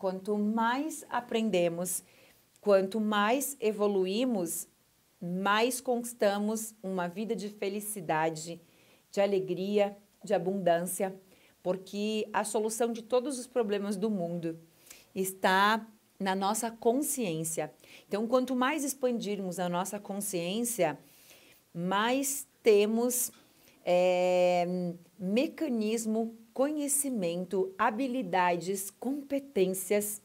Quanto mais aprendemos, quanto mais evoluímos, mais conquistamos uma vida de felicidade, de alegria, de abundância, porque a solução de todos os problemas do mundo está na nossa consciência. Então, quanto mais expandirmos a nossa consciência, mais temos é, mecanismo conhecimento, habilidades, competências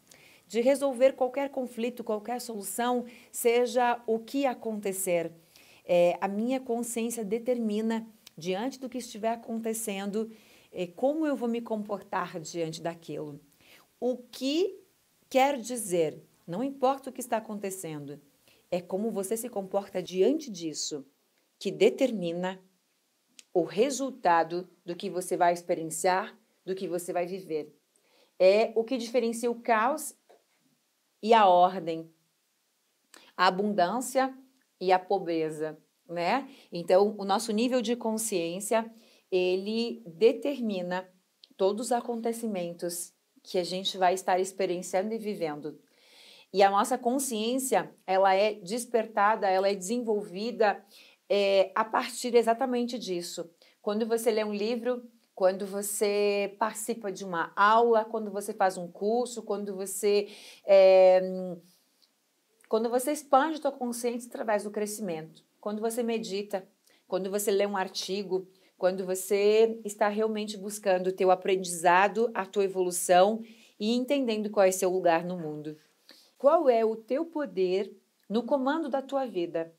de resolver qualquer conflito, qualquer solução, seja o que acontecer. É, a minha consciência determina, diante do que estiver acontecendo, é, como eu vou me comportar diante daquilo. O que quer dizer, não importa o que está acontecendo, é como você se comporta diante disso que determina o resultado do que você vai experienciar, do que você vai viver. É o que diferencia o caos e a ordem, a abundância e a pobreza, né? Então, o nosso nível de consciência, ele determina todos os acontecimentos que a gente vai estar experienciando e vivendo. E a nossa consciência, ela é despertada, ela é desenvolvida, é, a partir exatamente disso. Quando você lê um livro, quando você participa de uma aula, quando você faz um curso, quando você é, quando você expande a sua consciência através do crescimento, quando você medita, quando você lê um artigo, quando você está realmente buscando o teu aprendizado, a tua evolução e entendendo qual é seu lugar no mundo. Qual é o teu poder no comando da tua vida?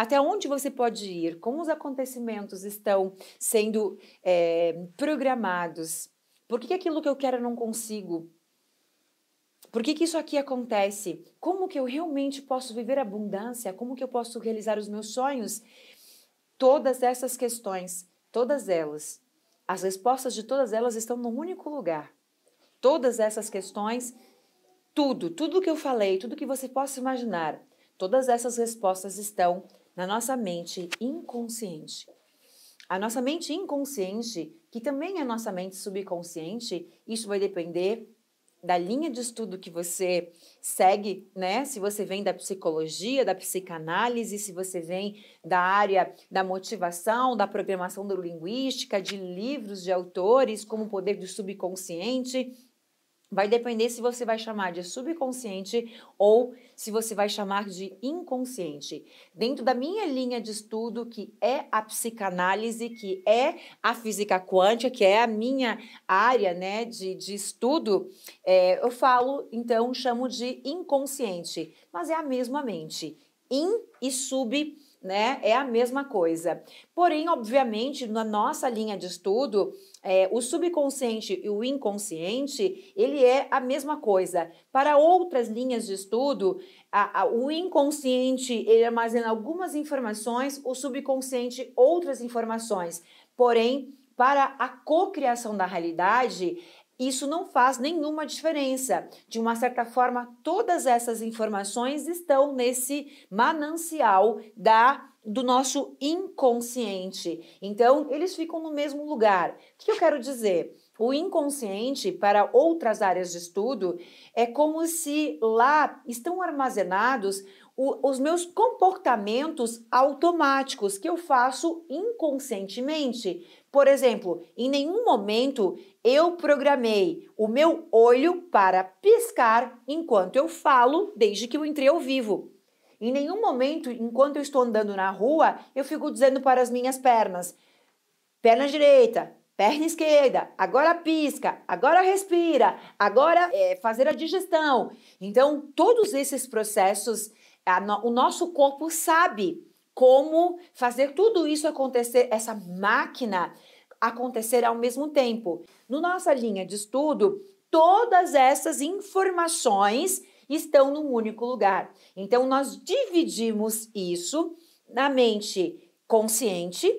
até onde você pode ir, como os acontecimentos estão sendo é, programados, por que, aquilo que eu quero eu não consigo, por que, que isso aqui acontece, como que eu realmente posso viver abundância, como que eu posso realizar os meus sonhos, todas essas questões, todas elas, as respostas de todas elas estão num único lugar. Todas essas questões, tudo, tudo que eu falei, tudo que você possa imaginar, todas essas respostas estão na nossa mente inconsciente. A nossa mente inconsciente, que também é a nossa mente subconsciente, isso vai depender da linha de estudo que você segue, né? Se você vem da psicologia, da psicanálise, se você vem da área da motivação, da programação neurolinguística, de livros de autores, como o poder do subconsciente, Vai depender se você vai chamar de subconsciente ou se você vai chamar de inconsciente. Dentro da minha linha de estudo, que é a psicanálise, que é a física quântica, que é a minha área né, de, de estudo, é, eu falo, então, chamo de inconsciente, mas é a mesma mente. In e sub né? É a mesma coisa. Porém, obviamente, na nossa linha de estudo, é, o subconsciente e o inconsciente, ele é a mesma coisa. Para outras linhas de estudo, a, a, o inconsciente ele armazena algumas informações, o subconsciente outras informações. Porém, para a cocriação da realidade, isso não faz nenhuma diferença. De uma certa forma, todas essas informações estão nesse manancial da do nosso inconsciente. Então, eles ficam no mesmo lugar. O que eu quero dizer? O inconsciente, para outras áreas de estudo, é como se lá estão armazenados o, os meus comportamentos automáticos que eu faço inconscientemente. Por exemplo, em nenhum momento eu programei o meu olho para piscar enquanto eu falo, desde que eu entrei ao vivo. Em nenhum momento, enquanto eu estou andando na rua, eu fico dizendo para as minhas pernas: perna direita, perna esquerda, agora pisca, agora respira, agora é, fazer a digestão. Então, todos esses processos no, o nosso corpo sabe como fazer tudo isso acontecer, essa máquina acontecer ao mesmo tempo. No nossa linha de estudo, todas essas informações estão num único lugar. Então nós dividimos isso na mente consciente,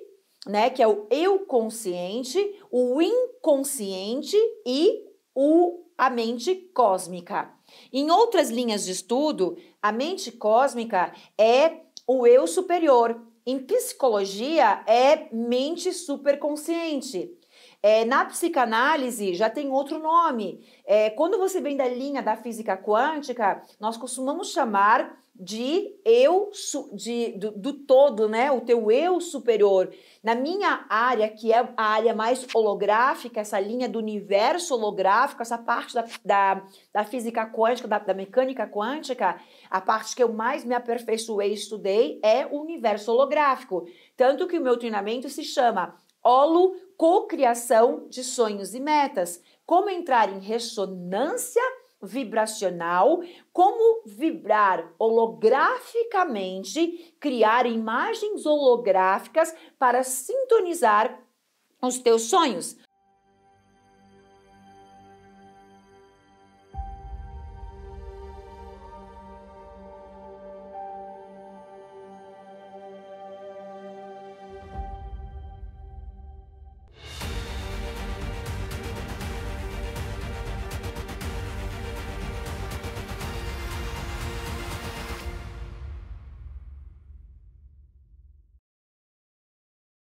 né, que é o eu consciente, o inconsciente e o a mente cósmica. Em outras linhas de estudo, a mente cósmica é o eu superior. Em psicologia, é mente superconsciente. É, na psicanálise já tem outro nome. É, quando você vem da linha da física quântica, nós costumamos chamar de eu de, do, do, todo, né? O teu eu superior. Na minha área, que é a área mais holográfica, essa linha do universo holográfico, essa parte da, da, da física quântica, da, da mecânica quântica, a parte que eu mais me aperfeiçoei e estudei é o universo holográfico. Tanto que o meu treinamento se chama Olo, co-criação de sonhos e metas. Como entrar em ressonância vibracional, como vibrar holograficamente, criar imagens holográficas para sintonizar os teus sonhos.